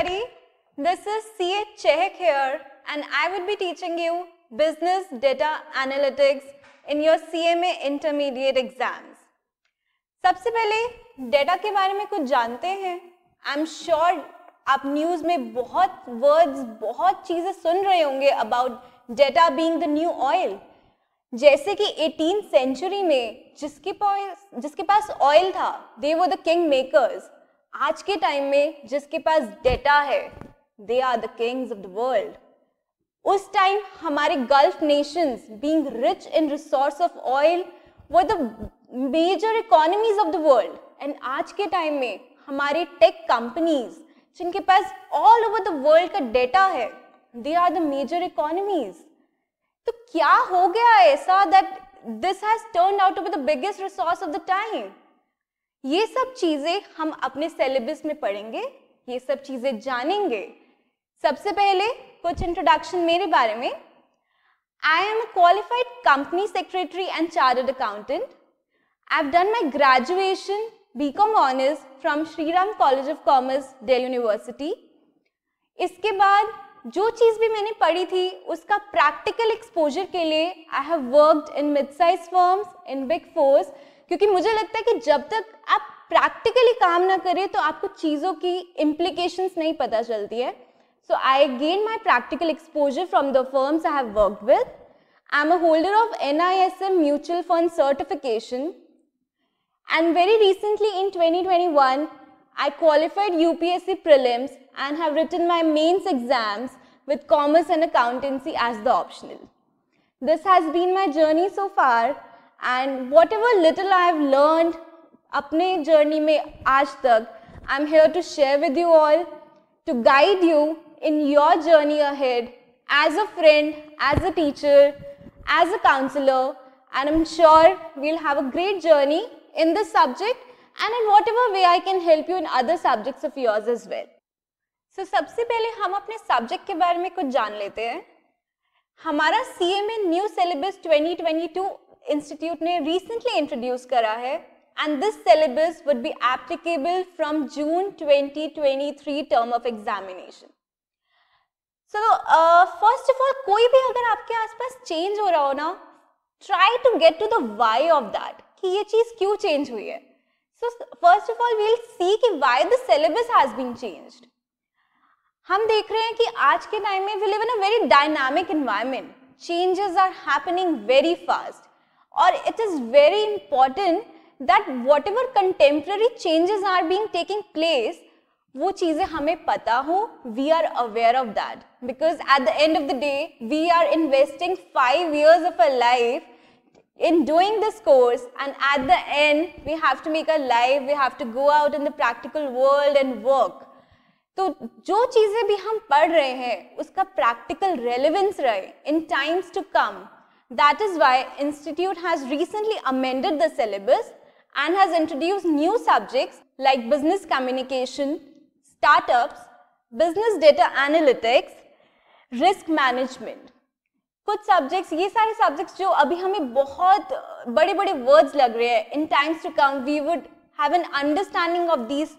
everybody. This is ca chehak here and I would be teaching you Business Data Analytics in your CMA Intermediate exams. sabse pehle data ke bare mein kuch jante hain i'm sure aap news mein bahut words bahut cheeze sun rahe honge about data being the new oil jaise ki 18th century mein jiske paas jiske paas oil tha they were the king makers आज के time में जिसके पास data है they are the kings of the world उस time हमारे gulf nations being rich in resource of oil वो the major economies of the world and आज के टाइम में हमारे टेक कंपनीज जिनके पास ऑल ओवर द वर्ल्ड का डेटा है they are the major economies तो क्या हो गया ऐसा that this has turn out to be the biggest resource of the time ये सब चीजें हम अपने सिलेबस में पढ़ेंगे ये सब चीजें जानेंगे सबसे पहले कुछ इंट्रोडक्शन मेरे बारे में I am a qualified company secretary and chartered accountant I have done my graduation BCom honours from Shriram college of commerce Delhi university इसके बाद जो चीज़ भी मैंने पढ़ी थी उसका प्रैक्टिकल एक्सपोजर के लिए I have worked in mid size firms in big fours क्योंकि मुझे लगता है कि जब तक आप प्रैक्टिकली काम ना करें तो आपको चीज़ों की इम्प्लीकेशन नहीं पता चलती है so I gain my practical exposure from the firms I have work with I am a holder of N I S M mutual fund certification and very recently in twenty twenty one I qualified U P S C prelims and have written my mains exams with commerce and accountancy as the optional this has been my journey so far and whatever little I have learned अपने journey में आज तक I'm here to share with you all to guide you in your journey ahead as a friend, as a teacher, as a counselor and I'm sure we'll have a great journey in this subject and in whatever way I can help you in other subjects of yours as well. So सबसे पहले हम अपने subject के बारे में कुछ जान लेते हैं हमारा C M A new syllabus 2022 institute ने रिसेंटली इंट्रोड्यूस करा है and this syllabus would be applicable from June 2023 term of examination so first of all कोई भी अगर आपके आसपास चेंज हो रहा हो ना try to get to the why of that कि ये चीज़ क्यों चेंज हुई है so first of all we'll see कि why the syllabus has been changed हम देख रहे हैं कि आज के टाइम में we live in a very dynamic environment changes are happening very fast और it is very important that whatever contemporary changes are being taking place वो चीजें हमें पता हो we are aware of that because at the end of the day we are investing five years of a life in doing this course and at the end we have to make a life we have to go out in the practical world and work तो जो चीजें भी हम पढ़ रहे हैं उसका practical relevance रहे in times to come That is why institute has recently amended the syllabus and has introduced new subjects like business communication, startups, business data analytics, risk management. Kuch subjects, ye sare subjects jo abhi hame bahut bade bade words lag rahe In times to come, we would have an understanding of these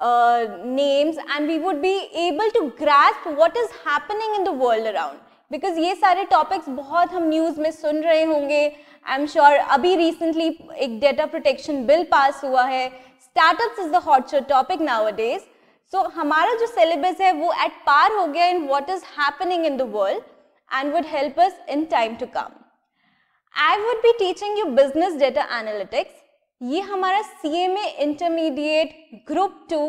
uh, names and we would be able to grasp what is happening in the world around. Because ये सारे topics बहुत हम news में सुन रहे होंगे I am sure अभी recently एक डेटा प्रोटेक्शन बिल पास हुआ है startups is the hotshot topic nowadays so हमारा जो सिलेबस है वो एट पार हो गया in what is happening in the world and would help us in time to come I would be teaching you business data analytics ये हमारा C M A intermediate group two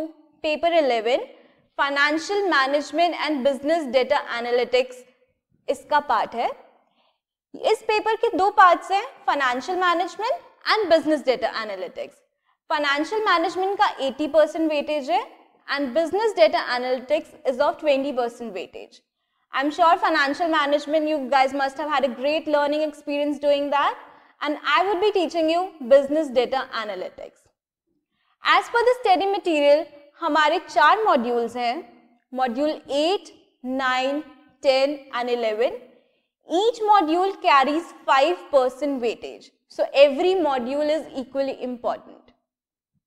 paper eleven financial management and business data analytics इसका part है इस paper के दो parts हैं financial management and business data analytics financial management का 80 percent weightage है and business data analytics is of 20 percent weightage I am sure financial management you guys must have had a great learning experience doing that and I would be teaching you business data analytics as per the study material हमारे चार modules हैं module eight nine 10 and 11. Each module carries 5% weightage. So every module is equally important.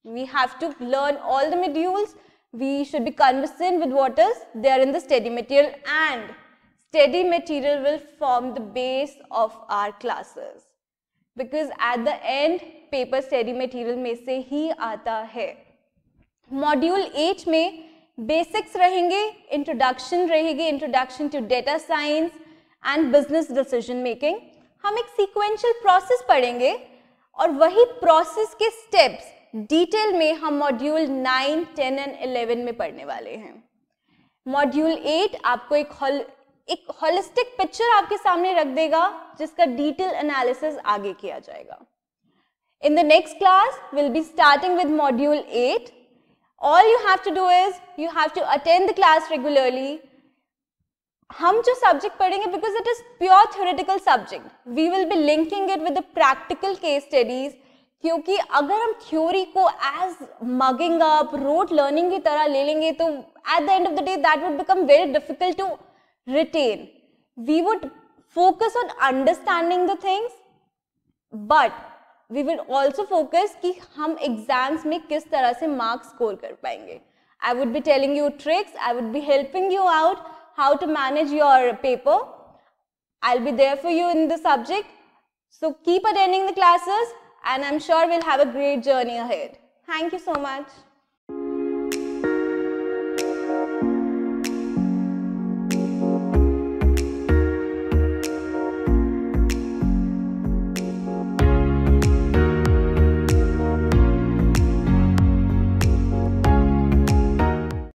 We have to learn all the modules. We should be conversant with what is there in the study material and study material will form the base of our classes. Because at the end, paper study material में से hi aata hai. Module eight may basics रहेंगे introduction रहेगी introduction to data science and business decision making हम एक sequential process पढ़ेंगे और वही process के स्टेप्स डिटेल में हम मॉड्यूल 9, 10 एंड 11 में पढ़ने वाले हैं मॉड्यूल 8 आपको एक हॉल एक होलिस्टिक पिक्चर आपके सामने रख देगा जिसका डिटेल एनालिसिस आगे किया जाएगा in the next class will be starting with module 8 all you have to do is you have to attend the class regularly हम जो सब्जेक्ट पढ़ेंगे because it is pure theoretical subject we will be linking it with the practical case studies क्योंकि अगर हम theory को as mugging up rote learning की तरह ले लेंगे तो at the end of the day that would become very difficult to retain we would focus on understanding the things but we will also focus कि हम exams में किस तरह से मार्क्स स्कोर कर पाएंगे I would be telling you tricks I would be helping you out how to manage your paper I be there for you in the subject so keep attending the classes and I am sure will have a great journey ahead thank you so much